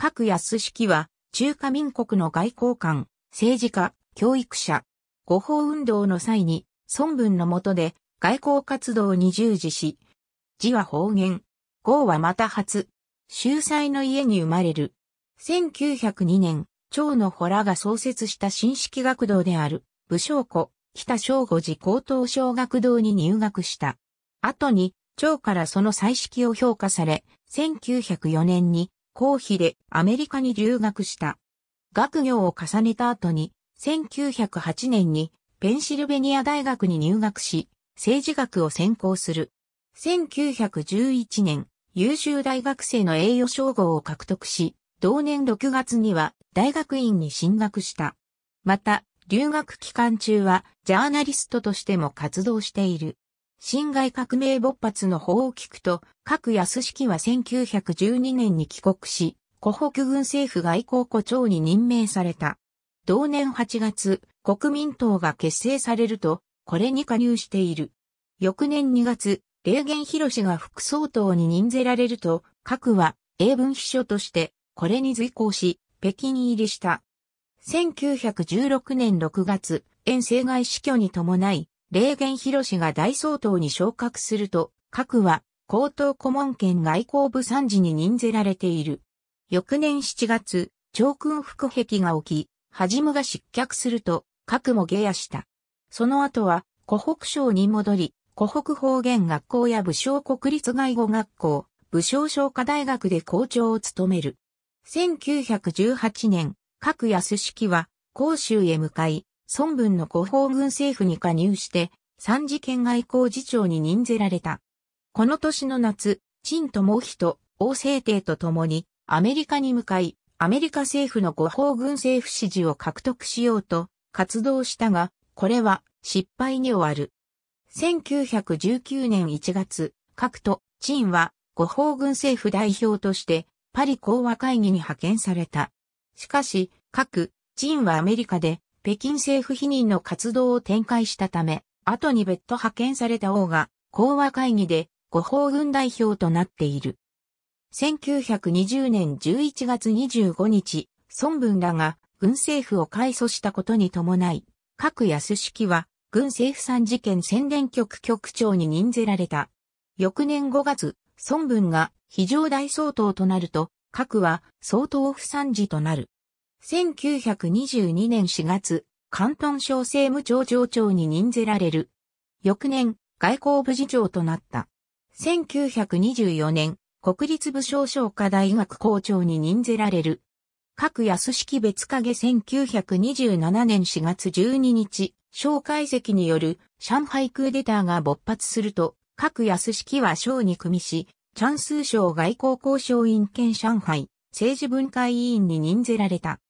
各安式は、中華民国の外交官、政治家、教育者、誤法運動の際に、孫文の下で、外交活動に従事し、字は方言、号はまた初、秀才の家に生まれる。1902年、長野ラが創設した新式学堂である、武将庫、北正吾寺高等小学堂に入学した。後に、長からその彩色を評価され、1904年に公費でアメリカに留学した。学業を重ねた後に、1908年にペンシルベニア大学に入学し、政治学を専攻する。1911年、優秀大学生の栄誉称号を獲得し、同年6月には大学院に進学した。また、留学期間中はジャーナリストとしても活動している。辛亥革命勃発の法を聞くと、各安式は1912年に帰国し、湖北軍政府外交庫長に任命された。同年8月、国民党が結成されると、これに加入している。翌年2月、霊源博が副総統に任ぜられると、各は英文秘書として、これに随行し、北京入りした。1916年6月、遠征外死去に伴い、霊源広が大総統に昇格すると、核は、高等顧問権外交部参事に任ぜられている。翌年7月、長君副壁が起き、はじむが失脚すると、核も下野した。その後は、湖北省に戻り、湖北方言学校や武将国立外語学校、武将商科大学で校長を務める。1918年、各安式は、甲州へ向かい、孫文の広方軍政府に加入して、三次県外交次長に任ぜられた。この年の夏、陳智人、王政帝と共に、アメリカに向かい、アメリカ政府の五法軍政府支持を獲得しようと活動したが、これは失敗に終わる。1919年1月、各都、陳は五法軍政府代表としてパリ講和会議に派遣された。しかし、各、陳はアメリカで北京政府否認の活動を展開したため、後に別途派遣された王が、講和会議で五法軍代表となっている。1920年11月25日、孫文らが軍政府を改組したことに伴い、各安式は軍政府参事件宣伝局局長に任ぜられた。翌年5月、孫文が非常大総統となると、各は総統不参事となる。1922年4月、関東省政務庁長長に任ぜられる。翌年、外交部次長となった。1924年、国立武将商科大学校長に任ぜられる。各安式別影1927年4月12日、小介析による上海クーデターが勃発すると、各安式は省に組みし、チャンス省外交交渉員兼上海政治分解委員に任ぜられた。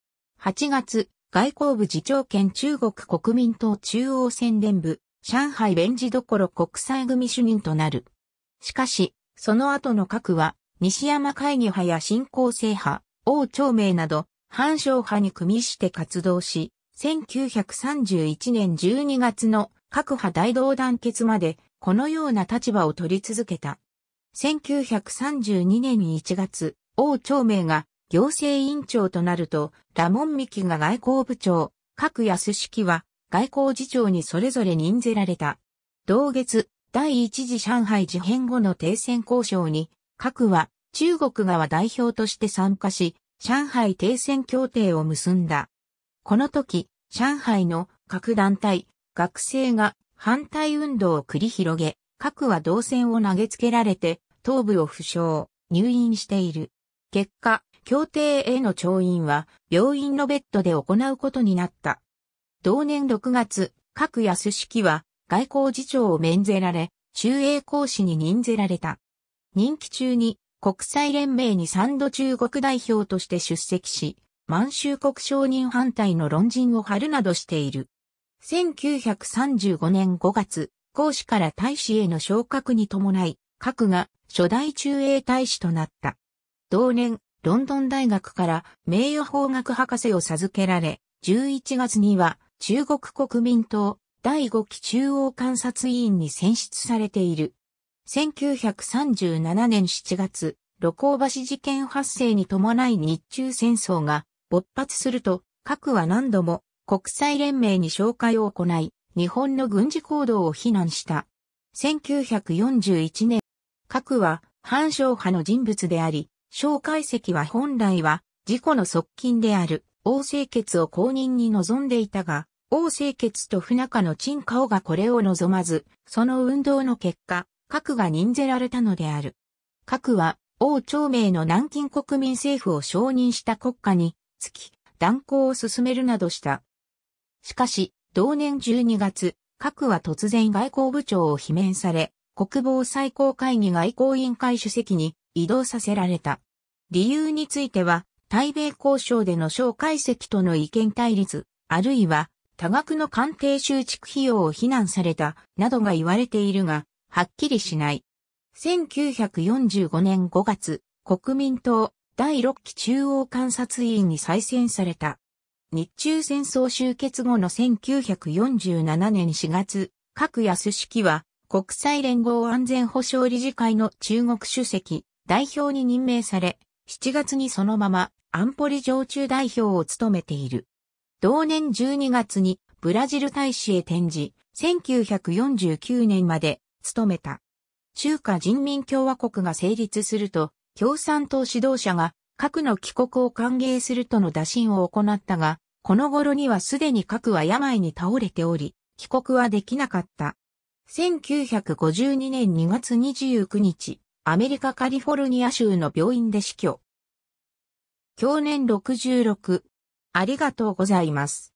8月、外交部次長兼中国国民党中央宣伝部、上海弁事どころ国際組主任となる。しかし、その後の核は、西山会議派や新興制派、王朝明など、反省派に組みして活動し、1931年12月の各派大同団結まで、このような立場を取り続けた。1932年1月、王朝明が行政委員長となると、ラモン・ミキが外交部長、各安式は外交次長にそれぞれ任ぜられた。同月、第一次上海事変後の停戦交渉に、各は中国側代表として参加し、上海停戦協定を結んだ。この時、上海の各団体、学生が反対運動を繰り広げ、各は動線を投げつけられて、頭部を負傷、入院している。結果、協定への調印は病院のベッドで行うことになった。同年6月、各安式は外交次長を免ぜられ、中英公使に任ぜられた。任期中に国際連盟に三度中国代表として出席し、満州国承認反対の論陣を張るなどしている。1935年5月、公使から大使への昇格に伴い、各が初代中英大使となった。同年、ロンドン大学から名誉法学博士を授けられ、11月には中国国民党第5期中央監察委員に選出されている。1937年7月、露光橋事件発生に伴い日中戦争が勃発すると、核は何度も国際連盟に紹介を行い、日本の軍事行動を非難した。1941年、核は反省派の人物であり、小解析は本来は、自己の側近である、王清決を公認に望んでいたが、王清決と不仲の陳顔がこれを望まず、その運動の結果、核が任ぜられたのである。核は、王朝明の南京国民政府を承認した国家に、つき、断交を進めるなどした。しかし、同年12月、核は突然外交部長を罷免され、国防最高会議外交委員会主席に移動させられた。理由については、対米交渉での蒋介石との意見対立、あるいは多額の官邸修築費用を非難された、などが言われているが、はっきりしない。1945年5月、国民党第6期中央監察委員に再選された。日中戦争終結後の1947年4月、各安式は国際連合安全保障理事会の中国主席、代表に任命され、7月にそのまま安保理常駐代表を務めている。同年12月にブラジル大使へ転じ、1949年まで務めた。中華人民共和国が成立すると、共産党指導者が核の帰国を歓迎するとの打診を行ったが、この頃にはすでに核は病に倒れており、帰国はできなかった。1952年2月29日、アメリカカリフォルニア州の病院で死去。去年66。ありがとうございます。